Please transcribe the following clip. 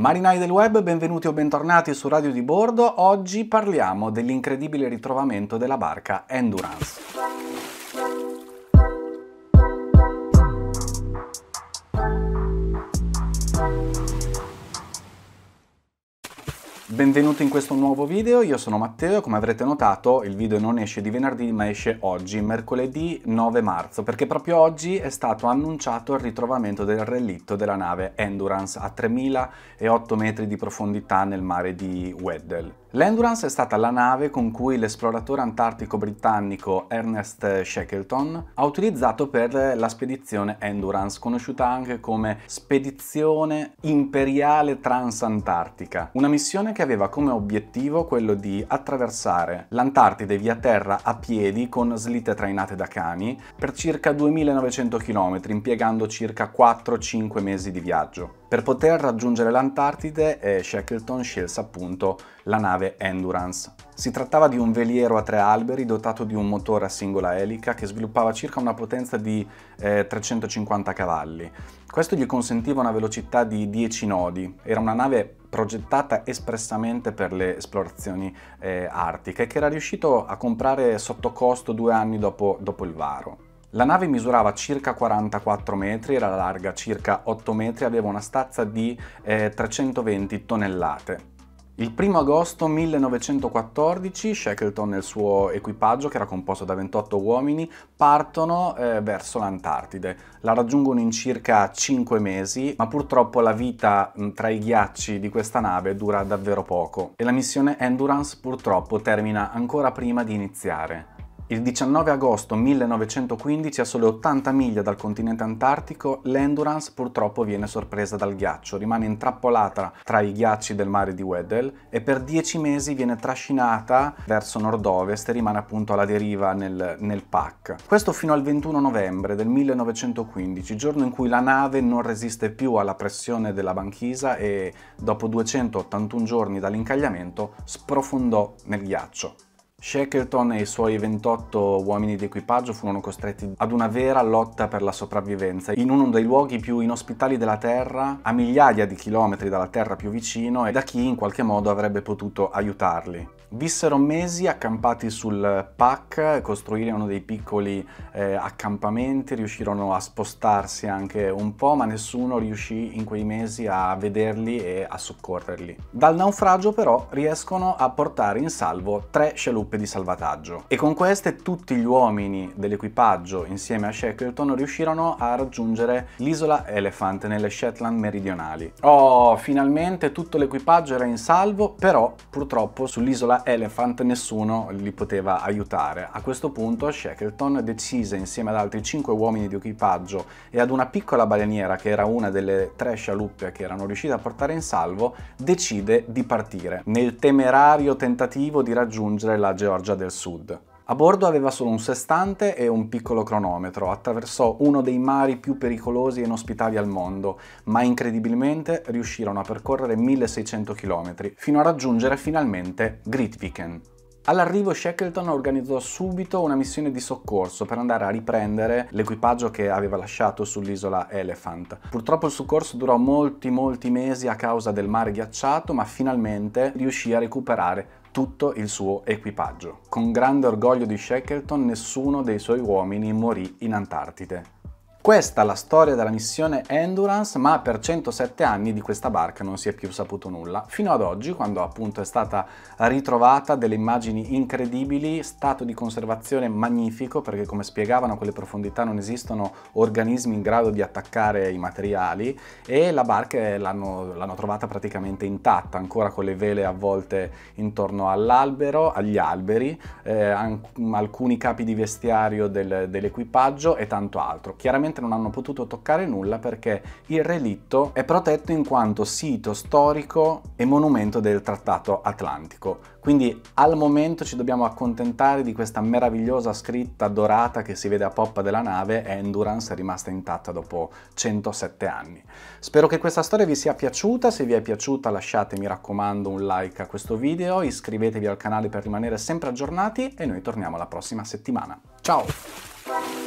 Marinai del web, benvenuti o bentornati su Radio di Bordo. Oggi parliamo dell'incredibile ritrovamento della barca Endurance. Benvenuti in questo nuovo video, io sono Matteo e come avrete notato il video non esce di venerdì ma esce oggi, mercoledì 9 marzo, perché proprio oggi è stato annunciato il ritrovamento del relitto della nave Endurance a 3008 metri di profondità nel mare di Weddell. L'Endurance è stata la nave con cui l'esploratore antartico britannico Ernest Shackleton ha utilizzato per la spedizione Endurance, conosciuta anche come Spedizione Imperiale Transantartica, una missione che aveva come obiettivo quello di attraversare l'Antartide via terra a piedi con slitte trainate da cani per circa 2900 km, impiegando circa 4-5 mesi di viaggio. Per poter raggiungere l'Antartide eh, Shackleton scelse appunto la nave Endurance. Si trattava di un veliero a tre alberi dotato di un motore a singola elica che sviluppava circa una potenza di eh, 350 cavalli. Questo gli consentiva una velocità di 10 nodi, era una nave progettata espressamente per le esplorazioni eh, artiche che era riuscito a comprare sotto costo due anni dopo, dopo il varo. La nave misurava circa 44 metri, era larga circa 8 metri, e aveva una stazza di eh, 320 tonnellate. Il 1 agosto 1914 Shackleton e il suo equipaggio, che era composto da 28 uomini, partono eh, verso l'Antartide. La raggiungono in circa 5 mesi, ma purtroppo la vita mh, tra i ghiacci di questa nave dura davvero poco e la missione Endurance purtroppo termina ancora prima di iniziare. Il 19 agosto 1915, a sole 80 miglia dal continente antartico, l'Endurance purtroppo viene sorpresa dal ghiaccio, rimane intrappolata tra i ghiacci del mare di Weddell e per 10 mesi viene trascinata verso nord-ovest e rimane appunto alla deriva nel, nel PAC. Questo fino al 21 novembre del 1915, giorno in cui la nave non resiste più alla pressione della banchisa e dopo 281 giorni dall'incagliamento sprofondò nel ghiaccio. Shackleton e i suoi 28 uomini d'equipaggio furono costretti ad una vera lotta per la sopravvivenza in uno dei luoghi più inospitali della Terra, a migliaia di chilometri dalla Terra più vicino e da chi in qualche modo avrebbe potuto aiutarli. Vissero mesi accampati sul PAC, costruirono dei piccoli eh, accampamenti, riuscirono a spostarsi anche un po', ma nessuno riuscì in quei mesi a vederli e a soccorrerli. Dal naufragio però riescono a portare in salvo tre scialuppe di salvataggio e con queste tutti gli uomini dell'equipaggio insieme a Shackleton riuscirono a raggiungere l'isola Elephant nelle Shetland meridionali. Oh, finalmente tutto l'equipaggio era in salvo, però purtroppo sull'isola Elephant nessuno li poteva aiutare. A questo punto Shackleton decise insieme ad altri 5 uomini di equipaggio e ad una piccola baleniera che era una delle tre scialuppe che erano riuscite a portare in salvo, decide di partire nel temerario tentativo di raggiungere la Georgia del Sud. A bordo aveva solo un sestante e un piccolo cronometro, attraversò uno dei mari più pericolosi e inospitali al mondo, ma incredibilmente riuscirono a percorrere 1600 km, fino a raggiungere finalmente Gritviken, All'arrivo Shackleton organizzò subito una missione di soccorso per andare a riprendere l'equipaggio che aveva lasciato sull'isola Elephant. Purtroppo il soccorso durò molti molti mesi a causa del mare ghiacciato, ma finalmente riuscì a recuperare tutto il suo equipaggio. Con grande orgoglio di Shackleton nessuno dei suoi uomini morì in Antartide. Questa è la storia della missione Endurance, ma per 107 anni di questa barca non si è più saputo nulla, fino ad oggi quando appunto è stata ritrovata delle immagini incredibili, stato di conservazione magnifico perché come spiegavano a quelle profondità non esistono organismi in grado di attaccare i materiali e la barca l'hanno, trovata praticamente intatta, ancora con le vele avvolte intorno all'albero, agli alberi, eh, alcuni capi di vestiario del, dell'equipaggio e tanto altro. Chiaramente praticamente non hanno potuto toccare nulla perché il relitto è protetto in quanto sito storico e monumento del Trattato Atlantico. Quindi al momento ci dobbiamo accontentare di questa meravigliosa scritta dorata che si vede a poppa della nave e Endurance è rimasta intatta dopo 107 anni. Spero che questa storia vi sia piaciuta, se vi è piaciuta lasciate mi raccomando un like a questo video, iscrivetevi al canale per rimanere sempre aggiornati e noi torniamo la prossima settimana. Ciao!